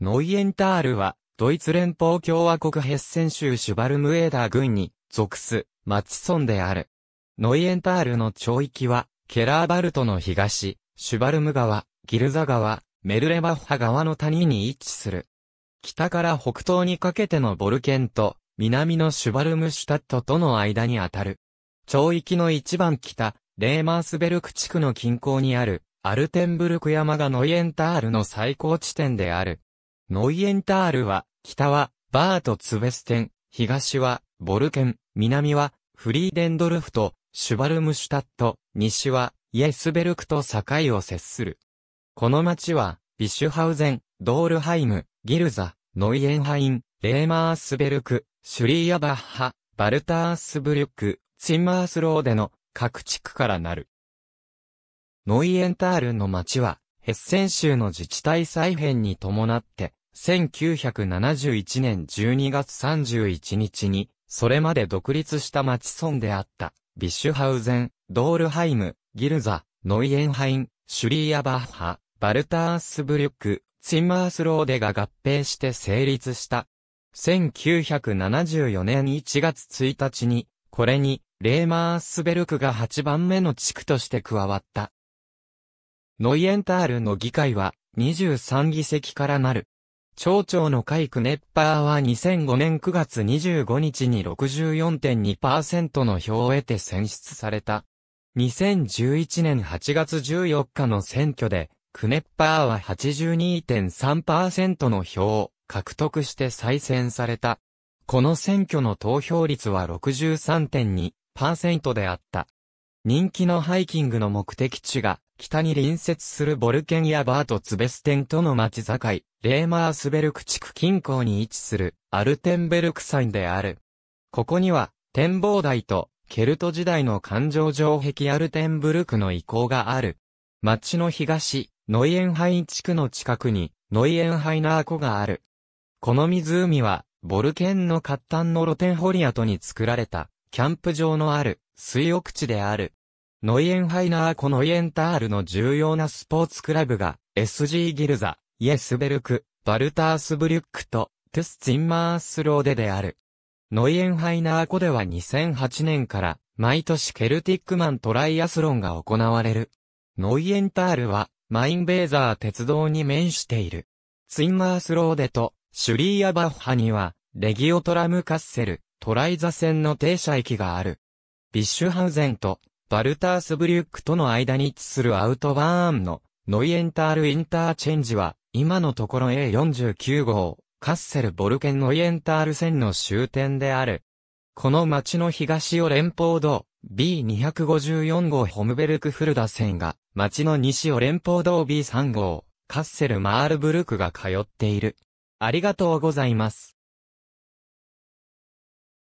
ノイエンタールは、ドイツ連邦共和国ヘッセン州シュバルムエーダー郡に属す、町村である。ノイエンタールの町域は、ケラーバルトの東、シュバルム川、ギルザ川、メルレバッハ川の谷に位置する。北から北東にかけてのボルケンと、南のシュバルムシュタットとの間にあたる。町域の一番北、レーマースベルク地区の近郊にある、アルテンブルク山がノイエンタールの最高地点である。ノイエンタールは、北は、バート・ツベステン、東は、ボルケン、南は、フリーデンドルフと、シュバルムシュタット、西は、イエスベルクと境を接する。この町は、ビシュハウゼン、ドールハイム、ギルザ、ノイエンハイン、レーマースベルク、シュリーヤバッハ、バルタースブリュック、インマースローデの各地区からなる。ノイエンタールの町は、ヘッセン州の自治体再編に伴って、1971年12月31日に、それまで独立した町村であった、ビッシュハウゼン、ドールハイム、ギルザ、ノイエンハイン、シュリーアバッハ、バルタースブリュック、ツィンマースローデが合併して成立した。1974年1月1日に、これに、レーマースベルクが8番目の地区として加わった。ノイエンタールの議会は、23議席からなる。町長の会クネッパーは2005年9月25日に64.2%の票を得て選出された。2011年8月14日の選挙で、クネッパーは82.3%の票を獲得して再選された。この選挙の投票率は63.2%であった。人気のハイキングの目的地が北に隣接するボルケンやバートツベステンとの町境、レーマースベルク地区近郊に位置するアルテンベルク山である。ここには展望台とケルト時代の環状城壁アルテンブルクの遺構がある。町の東、ノイエンハイ地区の近くにノイエンハイナー湖がある。この湖はボルケンの活端の露天掘り跡に作られたキャンプ場のある水浴地である。ノイエンハイナーコノイエンタールの重要なスポーツクラブが、SG ギルザ、イエスベルク、バルタースブリュックと、テス・ツインマースローデである。ノイエンハイナーコでは2008年から、毎年ケルティックマントライアスロンが行われる。ノイエンタールは、マインベーザー鉄道に面している。ツインマースローデと、シュリーアバッハには、レギオトラムカッセル、トライザ線の停車駅がある。ビッシュハウゼンとバルタースブリュックとの間に位置するアウトバーンのノイエンタールインターチェンジは、今のところ A49 号、カッセルボルケンノイエンタール線の終点である。この町の東を連邦道 B254 号ホムベルクフルダ線が、町の西を連邦道 B3 号、カッセルマールブルクが通っている。ありがとうございます。